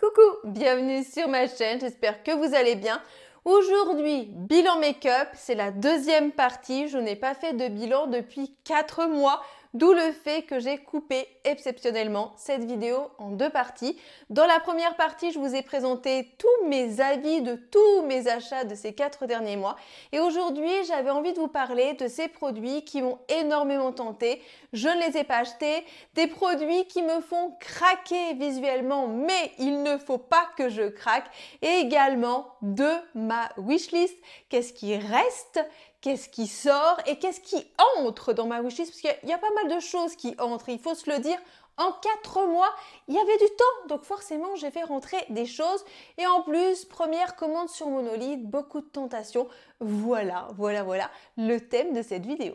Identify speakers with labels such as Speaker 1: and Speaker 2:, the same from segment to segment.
Speaker 1: Coucou, bienvenue sur ma chaîne, j'espère que vous allez bien. Aujourd'hui, bilan make-up, c'est la deuxième partie. Je n'ai pas fait de bilan depuis 4 mois d'où le fait que j'ai coupé exceptionnellement cette vidéo en deux parties. Dans la première partie, je vous ai présenté tous mes avis de tous mes achats de ces quatre derniers mois. Et aujourd'hui, j'avais envie de vous parler de ces produits qui m'ont énormément tenté. Je ne les ai pas achetés. Des produits qui me font craquer visuellement, mais il ne faut pas que je craque. Et également de ma wishlist. Qu'est-ce qui reste qu'est-ce qui sort et qu'est-ce qui entre dans ma wishlist, parce qu'il y a pas mal de choses qui entrent, il faut se le dire. En 4 mois, il y avait du temps, donc forcément j'ai fait rentrer des choses. Et en plus, première commande sur Monolith, beaucoup de tentations. Voilà, voilà, voilà le thème de cette vidéo.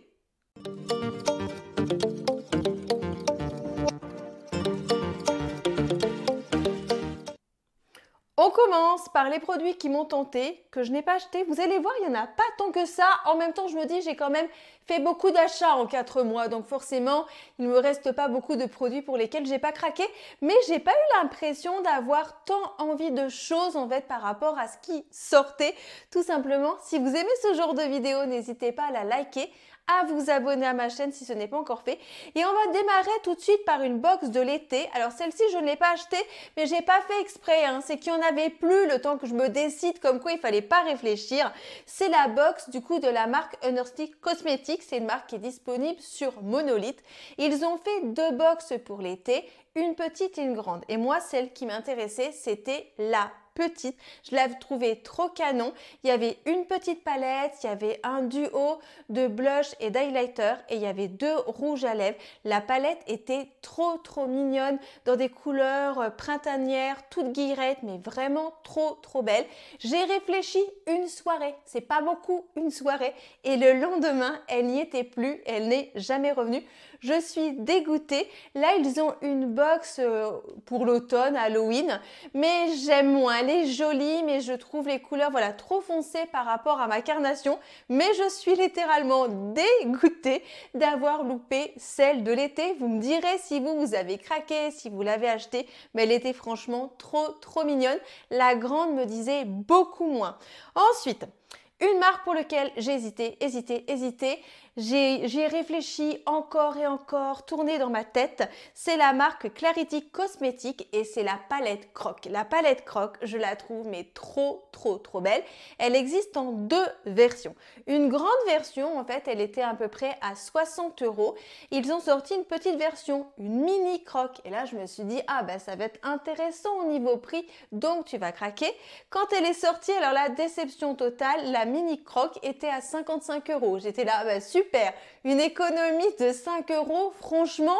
Speaker 1: On commence par les produits qui m'ont tenté, que je n'ai pas acheté. Vous allez voir, il n'y en a pas tant que ça. En même temps, je me dis, j'ai quand même fait beaucoup d'achats en 4 mois. Donc forcément, il ne me reste pas beaucoup de produits pour lesquels j'ai pas craqué. Mais j'ai pas eu l'impression d'avoir tant envie de choses en fait par rapport à ce qui sortait. Tout simplement, si vous aimez ce genre de vidéo, n'hésitez pas à la liker, à vous abonner à ma chaîne si ce n'est pas encore fait. Et on va démarrer tout de suite par une box de l'été. Alors celle-ci, je ne l'ai pas achetée, mais j'ai pas fait exprès. Hein. C'est qu'il n'y en avait plus le temps que je me décide, comme quoi il fallait pas réfléchir. C'est la box du coup de la marque Unearthly Cosmetics. C'est une marque qui est disponible sur Monolith. Ils ont fait deux boxes pour l'été, une petite et une grande. Et moi, celle qui m'intéressait, c'était la petite. Je l'avais trouvé trop canon. Il y avait une petite palette, il y avait un duo de blush et d'highlighter et il y avait deux rouges à lèvres. La palette était trop trop mignonne dans des couleurs euh, printanières, toutes guillerettes, mais vraiment trop trop belle. J'ai réfléchi une soirée, c'est pas beaucoup une soirée, et le lendemain, elle n'y était plus, elle n'est jamais revenue. Je suis dégoûtée. Là, ils ont une box euh, pour l'automne, Halloween, mais j'aime moins. Elle est jolie, mais je trouve les couleurs voilà, trop foncées par rapport à ma carnation. Mais je suis littéralement dégoûtée d'avoir loupé celle de l'été. Vous me direz si vous, vous avez craqué, si vous l'avez achetée, mais elle était franchement trop, trop mignonne. La grande me disait beaucoup moins. Ensuite, une marque pour laquelle j'ai hésité, hésité, hésité, j'ai réfléchi encore et encore, tourné dans ma tête. C'est la marque Clarity Cosmetics et c'est la palette Croc. La palette Croc, je la trouve mais trop trop trop belle. Elle existe en deux versions. Une grande version, en fait, elle était à peu près à 60 euros. Ils ont sorti une petite version, une mini Croc. Et là, je me suis dit, ah ben, ça va être intéressant au niveau prix, donc tu vas craquer. Quand elle est sortie, alors la déception totale, la mini Croc était à 55 euros. J'étais là, bah super super. Une économie de 5 euros, franchement,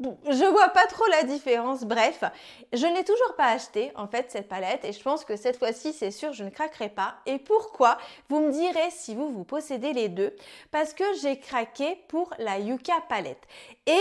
Speaker 1: je vois pas trop la différence. Bref, je n'ai toujours pas acheté en fait cette palette et je pense que cette fois-ci, c'est sûr, je ne craquerai pas. Et pourquoi Vous me direz si vous vous possédez les deux parce que j'ai craqué pour la Yuka palette. Et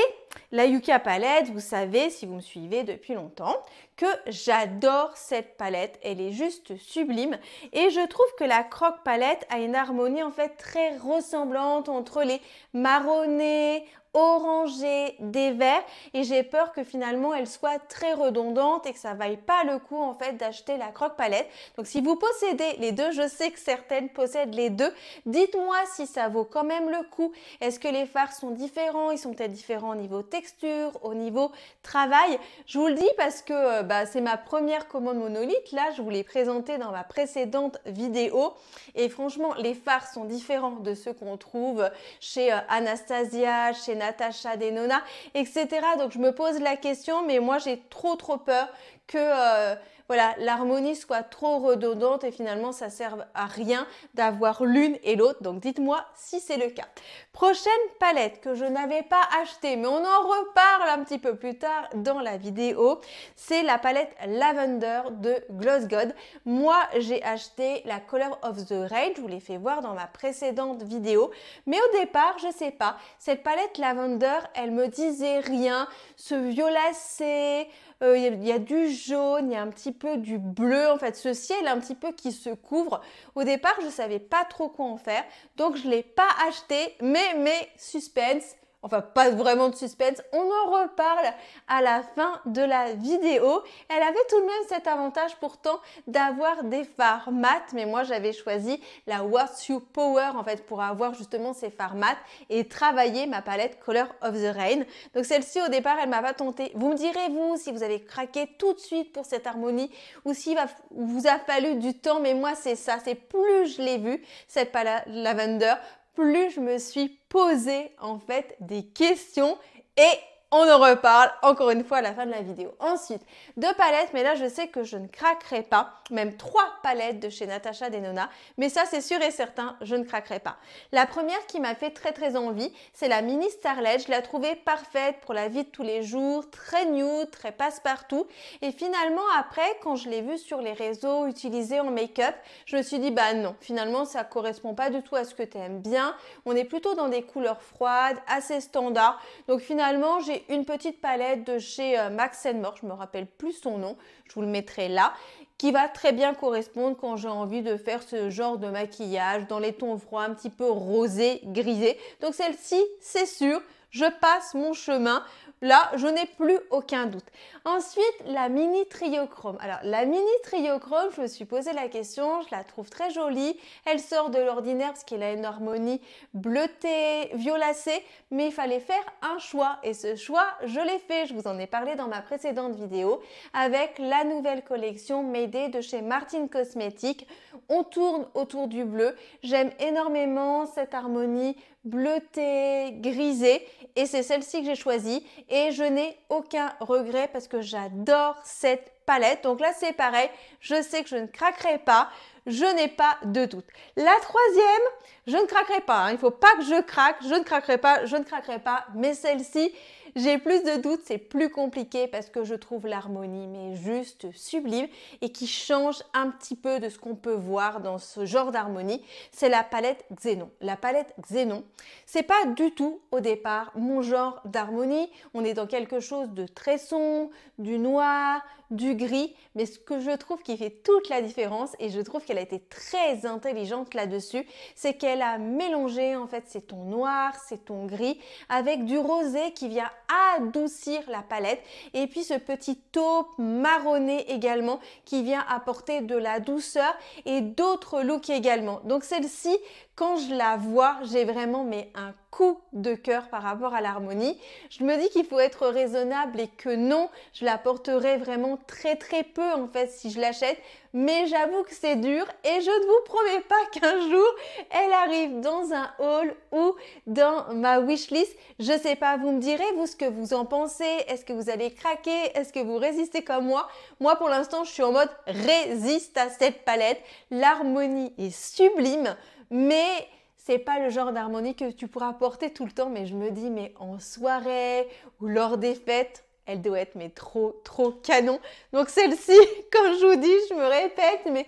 Speaker 1: la Yuka palette, vous savez si vous me suivez depuis longtemps que j'adore cette palette, elle est juste sublime et je trouve que la croque palette a une harmonie en fait très ressemblante entre les marronnés, orangé, des verts et j'ai peur que finalement elle soit très redondante et que ça vaille pas le coup en fait d'acheter la croque palette. Donc si vous possédez les deux, je sais que certaines possèdent les deux, dites-moi si ça vaut quand même le coup. Est-ce que les fards sont différents Ils sont peut-être différents au niveau texture, au niveau travail. Je vous le dis parce que euh, bah, c'est ma première commande monolithe. Là, je vous l'ai présenté dans ma précédente vidéo et franchement, les fards sont différents de ceux qu'on trouve chez euh, Anastasia, chez Natacha Denona, etc. Donc je me pose la question, mais moi j'ai trop trop peur que... Euh, voilà, l'harmonie soit trop redondante et finalement ça serve à rien d'avoir l'une et l'autre. Donc dites-moi si c'est le cas. Prochaine palette que je n'avais pas achetée, mais on en reparle un petit peu plus tard dans la vidéo, c'est la palette Lavender de Gloss God. Moi, j'ai acheté la Color of the Rage. je vous l'ai fait voir dans ma précédente vidéo, mais au départ, je sais pas, cette palette Lavender, elle me disait rien, ce violacé, euh, il y, a du jaune, il y a un petit peu du bleu, en fait ce ciel un petit peu qui se couvre. Au départ, je ne savais pas trop quoi en faire, donc je l'ai pas acheté, mais mais suspense, Enfin, pas vraiment de suspense, on en reparle à la fin de la vidéo. Elle avait tout de même cet avantage pourtant d'avoir des phares mat, mais moi j'avais choisi la You Power en fait pour avoir justement ces phares mat et travailler ma palette Color of the Rain. Donc celle-ci au départ, elle m'a pas tenté. Vous me direz vous si vous avez craqué tout de suite pour cette harmonie ou s'il vous a fallu du temps, mais moi c'est ça, c'est plus je l'ai vu cette palette lavender, plus je me suis posé en fait des questions et on en reparle encore une fois à la fin de la vidéo. Ensuite, deux palettes, mais là je sais que je ne craquerai pas, même trois palettes de chez Natacha Denona, mais ça c'est sûr et certain, je ne craquerai pas. La première qui m'a fait très très envie, c'est la Mini Starlet. Je la trouvée parfaite pour la vie de tous les jours, très nude, très passe-partout. Et finalement après, quand je l'ai vue sur les réseaux utilisée en make-up, je me suis dit bah non, finalement ça correspond pas du tout à ce que tu aimes bien. On est plutôt dans des couleurs froides, assez standard. Donc finalement j'ai une petite palette de chez euh, Max More, je me rappelle plus son nom, je vous le mettrai là, qui va très bien correspondre quand j'ai envie de faire ce genre de maquillage dans les tons froids un petit peu rosé, grisé. Donc celle-ci, c'est sûr, je passe mon chemin. Là, je n'ai plus aucun doute. Ensuite, la mini triochrome. Alors, la mini triochrome, je me suis posé la question, je la trouve très jolie. Elle sort de l'ordinaire parce qu'elle a une harmonie bleutée, violacée, mais il fallait faire un choix. Et ce choix, je l'ai fait. Je vous en ai parlé dans ma précédente vidéo avec la nouvelle collection made de chez Martin Cosmetics. On tourne autour du bleu. J'aime énormément cette harmonie bleuté grisé et c'est celle-ci que j'ai choisie et je n'ai aucun regret parce que j'adore cette palette. Donc là c'est pareil, je sais que je ne craquerai pas je n'ai pas de doute. La troisième, je ne craquerai pas. Hein. Il ne faut pas que je craque, je ne craquerai pas, je ne craquerai pas. Mais celle-ci, j'ai plus de doutes, c'est plus compliqué parce que je trouve l'harmonie mais juste sublime et qui change un petit peu de ce qu'on peut voir dans ce genre d'harmonie. C'est la palette Xénon. La palette Xénon, c'est pas du tout au départ mon genre d'harmonie. On est dans quelque chose de très sombre, du noir, du gris, mais ce que je trouve qui fait toute la différence et je trouve elle a été très intelligente là-dessus, c'est qu'elle a mélangé en fait ses tons noirs, ses tons gris avec du rosé qui vient adoucir la palette et puis ce petit taupe marronné également qui vient apporter de la douceur et d'autres looks également. Donc celle-ci, quand je la vois, j'ai vraiment mais un coup de cœur par rapport à l'harmonie. Je me dis qu'il faut être raisonnable et que non, je la porterai vraiment très très peu en fait si je l'achète mais j'avoue que c'est dur et je ne vous promets pas qu'un jour elle arrive dans un haul ou dans ma wishlist. Je ne sais pas, vous me direz vous ce que vous en pensez, est-ce que vous allez craquer, est-ce que vous résistez comme moi Moi pour l'instant je suis en mode résiste à cette palette. L'harmonie est sublime, mais c'est pas le genre d'harmonie que tu pourras porter tout le temps, mais je me dis, mais en soirée ou lors des fêtes, elle doit être mais trop trop canon. Donc celle-ci, comme je vous dis, je me répète, mais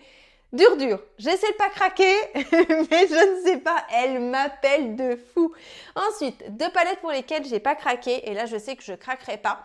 Speaker 1: dur dur. J'essaie de pas craquer, mais je ne sais pas, elle m'appelle de fou. Ensuite, deux palettes pour lesquelles j'ai pas craqué, et là je sais que je craquerai pas.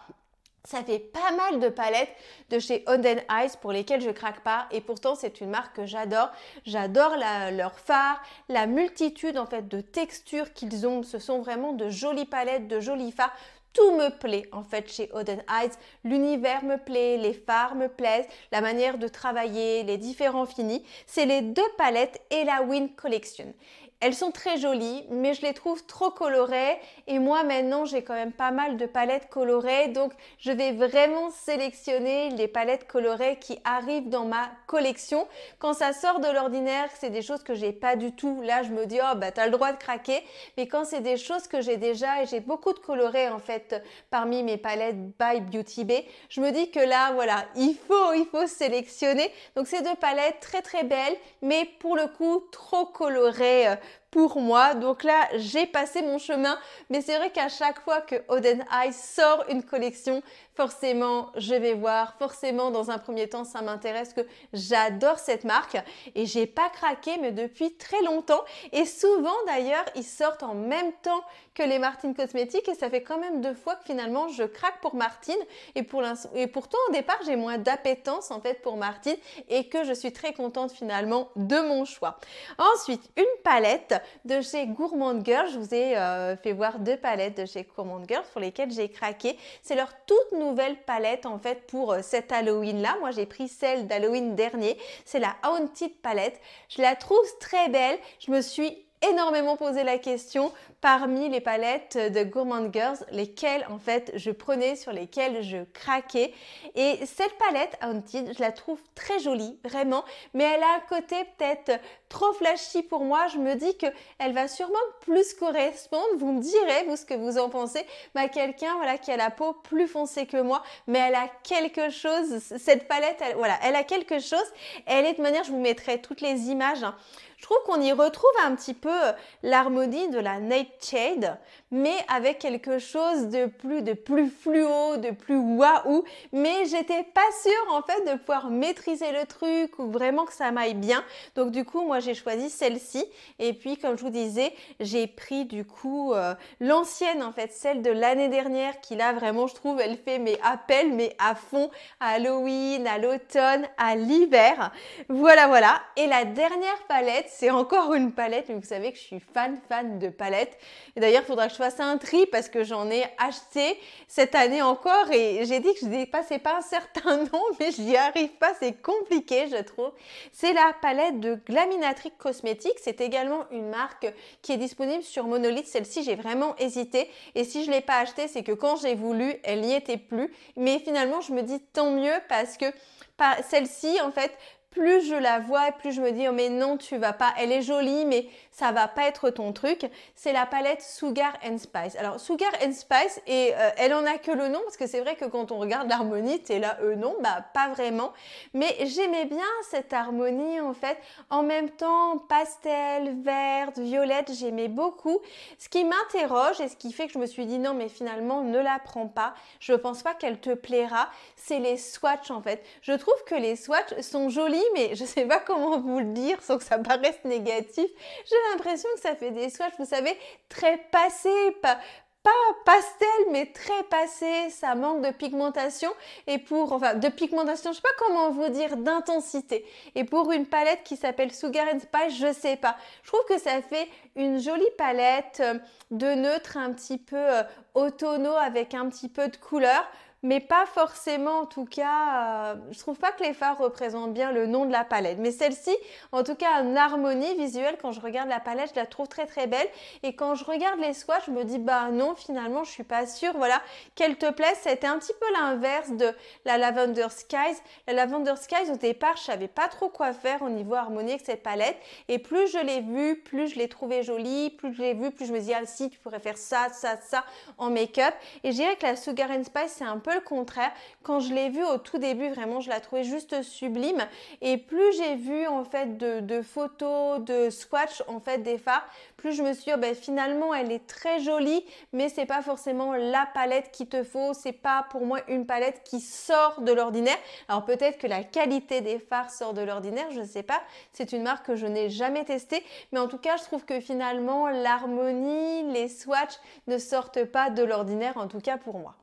Speaker 1: Ça fait pas mal de palettes de chez Oden Eyes pour lesquelles je craque pas et pourtant c'est une marque que j'adore. J'adore leur phare, la multitude en fait de textures qu'ils ont. Ce sont vraiment de jolies palettes, de jolis phares tout me plaît en fait chez Oden Eyes. L'univers me plaît, les phares me plaisent, la manière de travailler, les différents finis. C'est les deux palettes et la Win Collection. Elles sont très jolies, mais je les trouve trop colorées. Et moi, maintenant, j'ai quand même pas mal de palettes colorées. Donc, je vais vraiment sélectionner les palettes colorées qui arrivent dans ma collection. Quand ça sort de l'ordinaire, c'est des choses que j'ai pas du tout. Là, je me dis, oh, bah, t'as le droit de craquer. Mais quand c'est des choses que j'ai déjà et j'ai beaucoup de colorées en fait, parmi mes palettes by Beauty Bay, je me dis que là, voilà, il faut, il faut sélectionner. Donc, ces deux palettes très, très belles, mais pour le coup, trop colorées pour moi. Donc là, j'ai passé mon chemin, mais c'est vrai qu'à chaque fois que Oden Eye sort une collection, forcément je vais voir, forcément dans un premier temps ça m'intéresse que j'adore cette marque et j'ai pas craqué mais depuis très longtemps et souvent d'ailleurs ils sortent en même temps que les Martine cosmétiques et ça fait quand même deux fois que finalement je craque pour Martine et pour et pourtant au départ j'ai moins d'appétence en fait pour Martine et que je suis très contente finalement de mon choix. Ensuite, une palette de chez Gourmand Girl, je vous ai euh, fait voir deux palettes de chez Gourmand Girl pour lesquelles j'ai craqué. C'est leur toute nouvelle nouvelle palette en fait pour euh, cet Halloween là. Moi j'ai pris celle d'Halloween dernier, c'est la Haunted palette. Je la trouve très belle, je me suis énormément posé la question parmi les palettes de Gourmand Girls, lesquelles en fait je prenais, sur lesquelles je craquais. Et cette palette Haunted, je la trouve très jolie, vraiment, mais elle a un côté peut-être trop flashy pour moi. Je me dis qu'elle va sûrement plus correspondre, vous me direz, vous, ce que vous en pensez, à bah, quelqu'un voilà, qui a la peau plus foncée que moi, mais elle a quelque chose, cette palette, voilà, elle a quelque chose. Elle est de manière, je vous mettrai toutes les images hein, je trouve qu'on y retrouve un petit peu euh, l'harmonie de la Nightshade, mais avec quelque chose de plus, de plus fluo, de plus waouh. Mais j'étais pas sûre en fait de pouvoir maîtriser le truc ou vraiment que ça m'aille bien. Donc du coup, moi j'ai choisi celle-ci. Et puis comme je vous disais, j'ai pris du coup euh, l'ancienne en fait, celle de l'année dernière qui là vraiment je trouve elle fait mes appels mais à fond à Halloween, à l'automne, à l'hiver. Voilà voilà. Et la dernière palette c'est encore une palette, mais vous savez que je suis fan, fan de palettes. Et d'ailleurs, il faudra que je fasse un tri parce que j'en ai acheté cette année encore et j'ai dit que je dépassais pas un certain nom, mais je n'y arrive pas, c'est compliqué, je trouve. C'est la palette de Glaminatrix Cosmetics. C'est également une marque qui est disponible sur Monolith. Celle-ci, j'ai vraiment hésité. Et si je ne l'ai pas achetée, c'est que quand j'ai voulu, elle n'y était plus. Mais finalement, je me dis tant mieux parce que celle-ci, en fait, plus je la vois, plus je me dis, oh mais non, tu vas pas, elle est jolie, mais ça va pas être ton truc, c'est la palette Sugar and Spice. Alors Sugar and Spice et euh, elle en a que le nom parce que c'est vrai que quand on regarde l'harmonie, t'es là euh non, bah pas vraiment. Mais j'aimais bien cette harmonie en fait. En même temps, pastel, verte, violette, j'aimais beaucoup. Ce qui m'interroge et ce qui fait que je me suis dit non mais finalement ne la prends pas. Je pense pas qu'elle te plaira. C'est les swatchs en fait. Je trouve que les swatchs sont jolis mais je sais pas comment vous le dire sans que ça paraisse négatif l'impression que ça fait des swatchs, vous savez, très passés, pas, pastel mais très passé, ça manque de pigmentation et pour enfin de pigmentation, je sais pas comment vous dire d'intensité et pour une palette qui s'appelle Sugar and Spice, je sais pas. Je trouve que ça fait une jolie palette euh, de neutre un petit peu euh, avec un petit peu de couleur mais pas forcément en tout cas. Euh, je trouve pas que les phares représentent bien le nom de la palette, mais celle-ci, en tout cas, en harmonie visuelle, quand je regarde la palette, je la trouve très très belle. Et quand je regarde les swatchs, je me dis bah non, finalement, je suis pas sûre. Voilà, qu'elle te plaise. C'était un petit peu l'inverse de la Lavender Skies. La Lavender Skies, au départ, je savais pas trop quoi faire au niveau harmonie avec cette palette. Et plus je l'ai vue, plus je l'ai trouvée jolie, plus je l'ai vue, plus je me dis ah si, tu pourrais faire ça, ça, ça en make-up. Et je dirais que la Sugar Spice, c'est un peu le contraire. Quand je l'ai vue au tout début, vraiment, je la trouvais juste sublime. Et plus j'ai vu en fait de, photos, de swatch en fait des fards, plus je me suis dit, oh, ben, finalement, elle est très jolie, mais c'est pas forcément la palette qui te faut. C'est pas pour moi une palette qui sort de l'ordinaire. Alors peut-être que la qualité des fards sort de l'ordinaire, je ne sais pas. C'est une marque que je n'ai jamais testée, mais en tout cas, je trouve que finalement, l'harmonie, les swatchs ne sortent pas de l'ordinaire, en tout cas pour moi.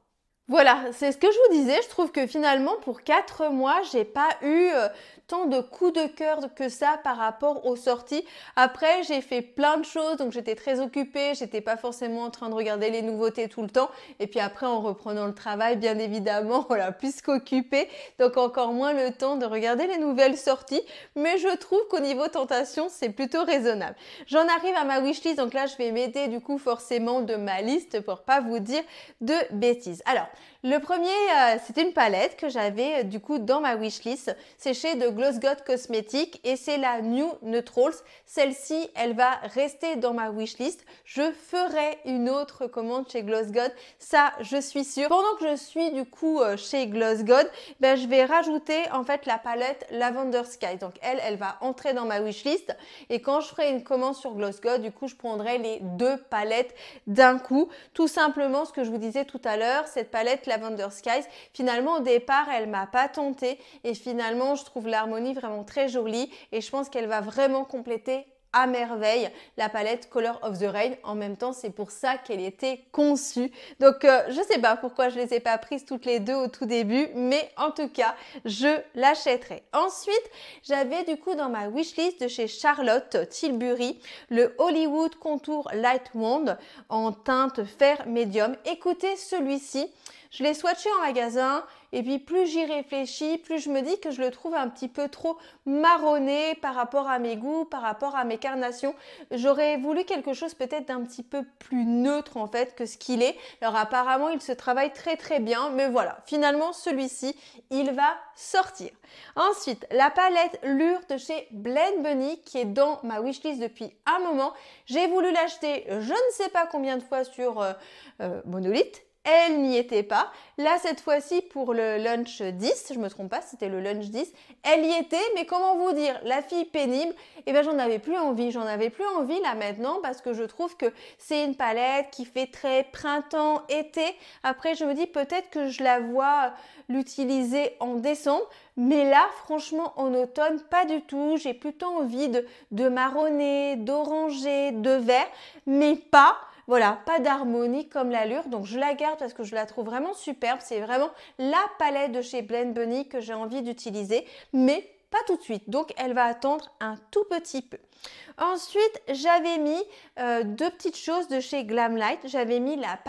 Speaker 1: Voilà, c'est ce que je vous disais. Je trouve que finalement, pour 4 mois, j'ai pas eu euh, tant de coups de cœur que ça par rapport aux sorties. Après, j'ai fait plein de choses, donc j'étais très occupée, j'étais pas forcément en train de regarder les nouveautés tout le temps. Et puis après, en reprenant le travail, bien évidemment, voilà, plus qu'occupée, donc encore moins le temps de regarder les nouvelles sorties. Mais je trouve qu'au niveau tentation, c'est plutôt raisonnable. J'en arrive à ma wishlist, donc là, je vais m'aider du coup forcément de ma liste pour pas vous dire de bêtises. Alors, le premier, euh, c'est une palette que j'avais euh, du coup dans ma wishlist. C'est chez de Gloss Cosmetics et c'est la New Neutrals. Celle-ci, elle va rester dans ma wishlist. Je ferai une autre commande chez Gloss God. Ça, je suis sûre. Pendant que je suis du coup euh, chez Gloss God, ben, je vais rajouter en fait la palette Lavender Sky. Donc elle, elle va entrer dans ma wishlist. Et quand je ferai une commande sur Gloss du coup, je prendrai les deux palettes d'un coup. Tout simplement, ce que je vous disais tout à l'heure, cette palette Lavender Skies. Finalement, au départ, elle m'a pas tenté et finalement, je trouve l'harmonie vraiment très jolie et je pense qu'elle va vraiment compléter à merveille la palette Color of the Rain. En même temps, c'est pour ça qu'elle était conçue. Donc, euh, je sais pas pourquoi je les ai pas prises toutes les deux au tout début, mais en tout cas, je l'achèterai. Ensuite, j'avais du coup dans ma wishlist de chez Charlotte Tilbury le Hollywood Contour Light Wand en teinte fer médium. Écoutez celui-ci. Je l'ai swatché en magasin et puis plus j'y réfléchis, plus je me dis que je le trouve un petit peu trop marronné par rapport à mes goûts, par rapport à mes carnations. J'aurais voulu quelque chose peut-être d'un petit peu plus neutre en fait que ce qu'il est. Alors apparemment il se travaille très très bien mais voilà, finalement celui-ci il va sortir. Ensuite, la palette Lure de chez Blend Bunny qui est dans ma wishlist depuis un moment. J'ai voulu l'acheter je ne sais pas combien de fois sur euh, euh, Monolithe. Monolith elle n'y était pas. Là, cette fois-ci, pour le lunch 10, je me trompe pas, c'était le lunch 10, elle y était, mais comment vous dire, la fille pénible, eh bien j'en avais plus envie, j'en avais plus envie là maintenant parce que je trouve que c'est une palette qui fait très printemps, été. Après, je me dis peut-être que je la vois l'utiliser en décembre, mais là, franchement, en automne, pas du tout. J'ai plutôt envie de, de marronner, d'oranger, de vert, mais pas voilà, pas d'harmonie comme l'allure, donc je la garde parce que je la trouve vraiment superbe. C'est vraiment la palette de chez Blend Bunny que j'ai envie d'utiliser, mais pas tout de suite. Donc elle va attendre un tout petit peu. Ensuite, j'avais mis euh, deux petites choses de chez Glam Light. J'avais mis la,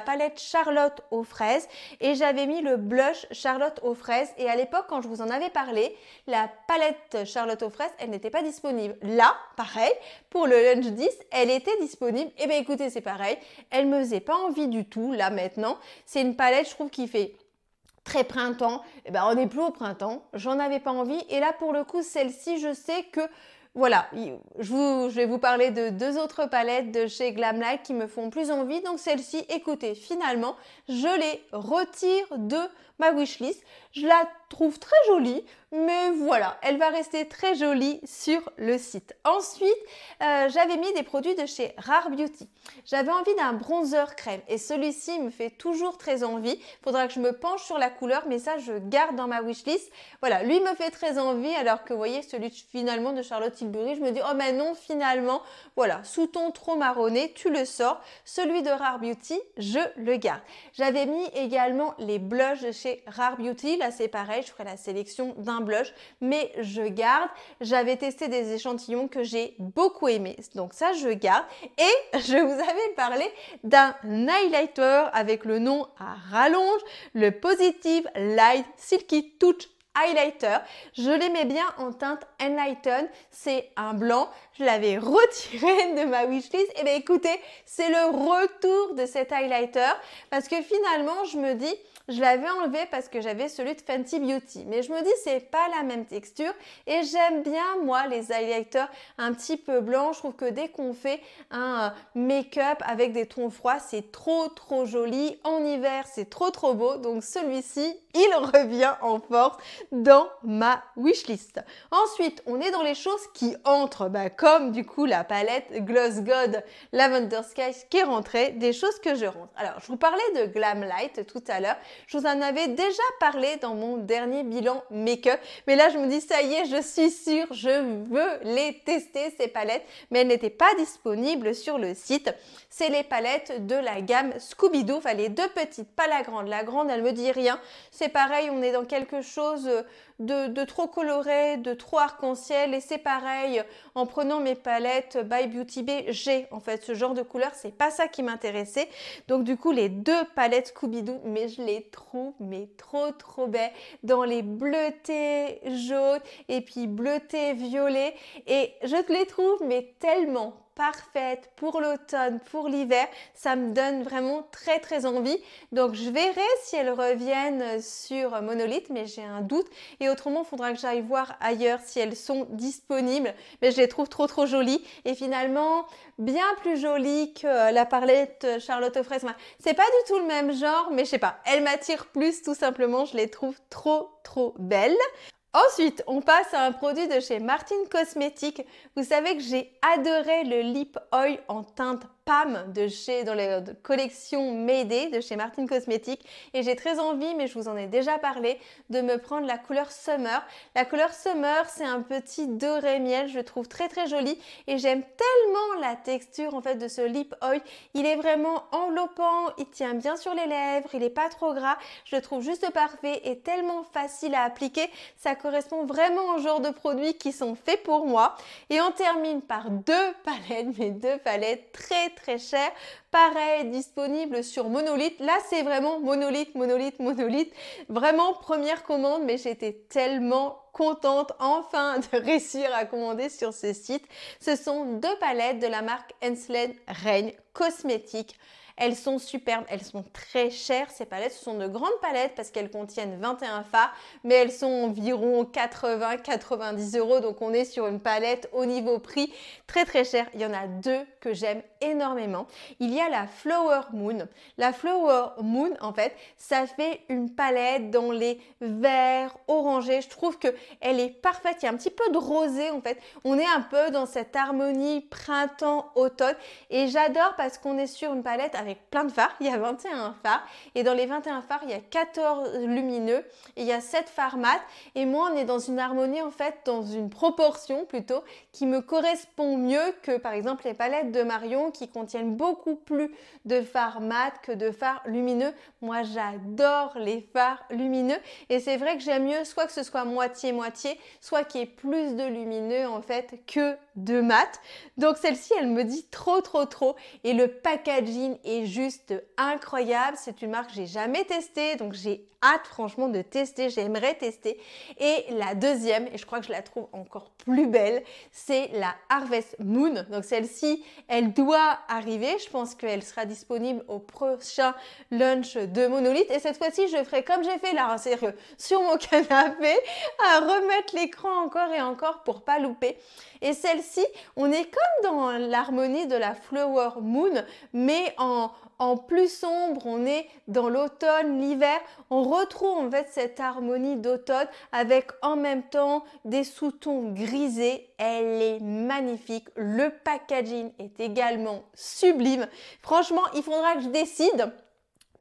Speaker 1: palette Charlotte aux fraises et j'avais mis le blush Charlotte aux fraises. Et à l'époque, quand je vous en avais parlé, la palette Charlotte aux fraises, elle n'était pas disponible. Là, pareil, pour le Lunch 10, elle était disponible. Et eh bien écoutez, c'est pareil. Elle me faisait pas envie du tout, là maintenant. C'est une palette, je trouve, qui fait très printemps, eh ben, on n'est plus au printemps, j'en avais pas envie. Et là, pour le coup, celle-ci, je sais que voilà, je, vais vous parler de deux autres palettes de chez Like qui me font plus envie. Donc celle-ci, écoutez, finalement, je les retire de ma wishlist. Je la trouve très jolie, mais voilà, elle va rester très jolie sur le site. Ensuite, euh, j'avais mis des produits de chez Rare Beauty. J'avais envie d'un bronzer crème et celui-ci me fait toujours très envie. Il Faudra que je me penche sur la couleur, mais ça, je garde dans ma wishlist. Voilà, lui me fait très envie alors que, vous voyez, celui finalement de Charlotte je me dis oh mais ben non finalement, voilà, sous-ton trop marronné, tu le sors. Celui de Rare Beauty, je le garde. J'avais mis également les blushs de chez Rare Beauty, là c'est pareil, je ferai la sélection d'un blush, mais je garde. J'avais testé des échantillons que j'ai beaucoup aimé donc ça je garde. Et je vous avais parlé d'un highlighter avec le nom à rallonge, le Positive Light Silky Touch highlighter. Je l'aimais bien en teinte Enlighten. C'est un blanc. Je l'avais retiré de ma wishlist. Et eh bien écoutez, c'est le retour de cet highlighter parce que finalement, je me dis, je l'avais enlevé parce que j'avais celui de Fenty Beauty. Mais je me dis, c'est pas la même texture. Et j'aime bien, moi, les highlighters un petit peu blancs. Je trouve que dès qu'on fait un euh, make-up avec des tons froids, c'est trop, trop joli. En hiver, c'est trop, trop beau. Donc celui-ci, il revient en force dans ma wishlist. Ensuite, on est dans les choses qui entrent, bah, comme du coup la palette Gloss God Lavender Sky qui est rentrée, des choses que je rentre. Alors, je vous parlais de Glam Light tout à l'heure. Je vous en avais déjà parlé dans mon dernier bilan make-up, mais là je me dis ça y est, je suis sûre, je veux les tester ces palettes, mais elles n'étaient pas disponibles sur le site. C'est les palettes de la gamme Scooby-Doo, enfin les deux petites, pas la grande. La grande, elle me dit rien. C'est pareil, on est dans quelque chose euh, de, trop coloré, de trop arc-en-ciel. Et c'est pareil, en prenant mes palettes by Beauty Bay, j'ai en fait ce genre de couleur. C'est pas ça qui m'intéressait. Donc du coup, les deux palettes scooby mais je les trouve, mais trop, trop belles. Dans les bleutés jaunes et puis bleutés violets. Et je les trouve, mais tellement, parfaite pour l'automne, pour l'hiver. Ça me donne vraiment très très envie. Donc je verrai si elles reviennent sur Monolith, mais j'ai un doute. Et autrement, il faudra que j'aille voir ailleurs si elles sont disponibles. Mais je les trouve trop trop jolies. Et finalement, bien plus jolies que euh, la parlette Charlotte aux C'est pas du tout le même genre, mais je sais pas. Elles m'attirent plus tout simplement. Je les trouve trop trop belles. Ensuite, on passe à un produit de chez Martine Cosmétiques. Vous savez que j'ai adoré le Lip Oil en teinte PAM de chez, dans les collections Mayday de chez Martine Cosmétique. Et j'ai très envie, mais je vous en ai déjà parlé, de me prendre la couleur Summer. La couleur Summer, c'est un petit doré miel, je trouve très très joli. Et j'aime tellement la texture en fait de ce lip oil. Il est vraiment enveloppant, il tient bien sur les lèvres, il n'est pas trop gras. Je trouve juste parfait et tellement facile à appliquer. Ça correspond vraiment au genre de produits qui sont faits pour moi. Et on termine par deux palettes, mais deux palettes très très cher. Pareil, disponible sur Monolith. Là, c'est vraiment Monolith, Monolith, Monolith. Vraiment première commande, mais j'étais tellement contente enfin de réussir à commander sur ce site. Ce sont deux palettes de la marque Hensley Reign Cosmétiques. Elles sont superbes, elles sont très chères ces palettes. Ce sont de grandes palettes parce qu'elles contiennent 21 fards, mais elles sont environ 80-90 euros. Donc on est sur une palette au niveau prix très très cher. Il y en a deux que j'aime énormément. Il y a la Flower Moon. La Flower Moon, en fait, ça fait une palette dans les verts, orangés. Je trouve que elle est parfaite. Il y a un petit peu de rosé, en fait. On est un peu dans cette harmonie printemps-automne. Et j'adore parce qu'on est sur une palette avec plein de phares. Il y a 21 phares. Et dans les 21 phares, il y a 14 lumineux. Et il y a 7 phares mat. Et moi, on est dans une harmonie, en fait, dans une proportion plutôt, qui me correspond mieux que, par exemple, les palettes de Marion qui contiennent beaucoup plus de phares mat que de phares lumineux. Moi, j'adore les phares lumineux. Et c'est vrai que j'aime mieux soit que ce soit moitié-moitié, soit qu'il y ait plus de lumineux, en fait, que de mat. Donc, celle-ci, elle me dit trop, trop, trop. Et le packaging est juste incroyable. C'est une marque que j'ai jamais testée, donc j'ai hâte franchement de tester, j'aimerais tester. Et la deuxième, et je crois que je la trouve encore plus belle, c'est la Harvest Moon. Donc celle-ci, elle doit arriver. Je pense qu'elle sera disponible au prochain lunch de Monolith. Et cette fois-ci, je ferai comme j'ai fait là, hein, cest à sur mon canapé, à remettre l'écran encore et encore pour pas louper. Et celle-ci, on est comme dans l'harmonie de la Flower Moon, mais en en, plus sombre, on est dans l'automne, l'hiver. On retrouve en fait cette harmonie d'automne avec en même temps des sous-tons grisés. Elle est magnifique. Le packaging est également sublime. Franchement, il faudra que je décide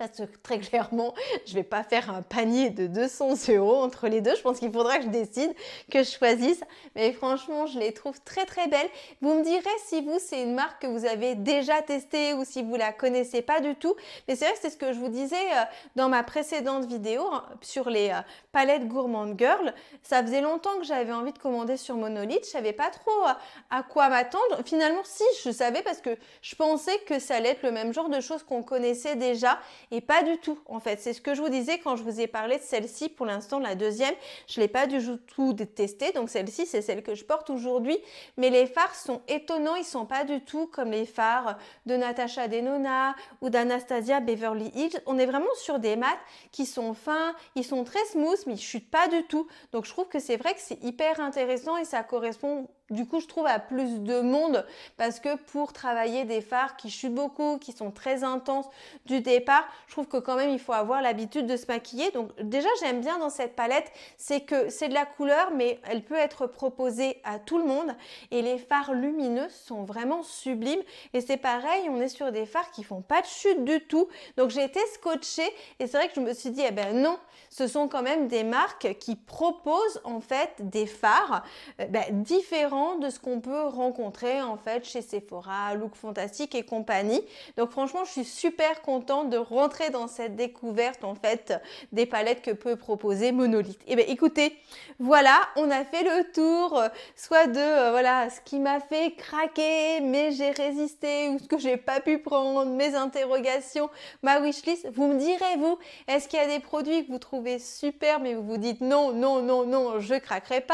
Speaker 1: parce que très clairement, je vais pas faire un panier de 200 euros entre les deux. Je pense qu'il faudra que je décide, que je choisisse. Mais franchement, je les trouve très très belles. Vous me direz si vous, c'est une marque que vous avez déjà testée ou si vous la connaissez pas du tout. Mais c'est vrai que c'est ce que je vous disais euh, dans ma précédente vidéo hein, sur les euh, palettes gourmand girl. Ça faisait longtemps que j'avais envie de commander sur Monolith. Je savais pas trop euh, à quoi m'attendre. Finalement, si, je savais parce que je pensais que ça allait être le même genre de choses qu'on connaissait déjà et pas du tout en fait. C'est ce que je vous disais quand je vous ai parlé de celle-ci pour l'instant, la deuxième, je ne l'ai pas du tout testée, donc celle-ci c'est celle que je porte aujourd'hui, mais les phares sont étonnants, ils sont pas du tout comme les phares de Natasha Denona ou d'Anastasia Beverly Hills. On est vraiment sur des mats qui sont fins, ils sont très smooth, mais ils chutent pas du tout. Donc je trouve que c'est vrai que c'est hyper intéressant et ça correspond du coup, je trouve à plus de monde parce que pour travailler des phares qui chutent beaucoup, qui sont très intenses du départ, je trouve que quand même il faut avoir l'habitude de se maquiller. Donc déjà, j'aime bien dans cette palette, c'est que c'est de la couleur, mais elle peut être proposée à tout le monde. Et les phares lumineux sont vraiment sublimes. Et c'est pareil, on est sur des phares qui font pas de chute du tout. Donc j'ai été scotchée et c'est vrai que je me suis dit, eh ben non, ce sont quand même des marques qui proposent en fait des phares euh, ben, différents de ce qu'on peut rencontrer en fait chez Sephora, Look Fantastic et compagnie. Donc franchement, je suis super contente de rentrer dans cette découverte en fait des palettes que peut proposer Monolith. Et eh bien écoutez, voilà, on a fait le tour soit de euh, voilà ce qui m'a fait craquer, mais j'ai résisté ou ce que j'ai pas pu prendre, mes interrogations, ma wishlist. Vous me direz vous, est-ce qu'il y a des produits que vous trouvez super mais vous vous dites non, non, non, non, je craquerai pas.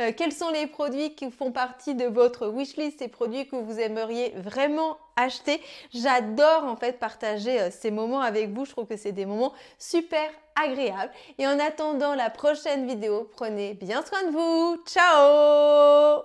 Speaker 1: Euh, quels sont les produits qui font partie de votre wishlist, ces produits que vous aimeriez vraiment acheter. J'adore en fait partager euh, ces moments avec vous. Je trouve que c'est des moments super agréables. Et en attendant la prochaine vidéo, prenez bien soin de vous. Ciao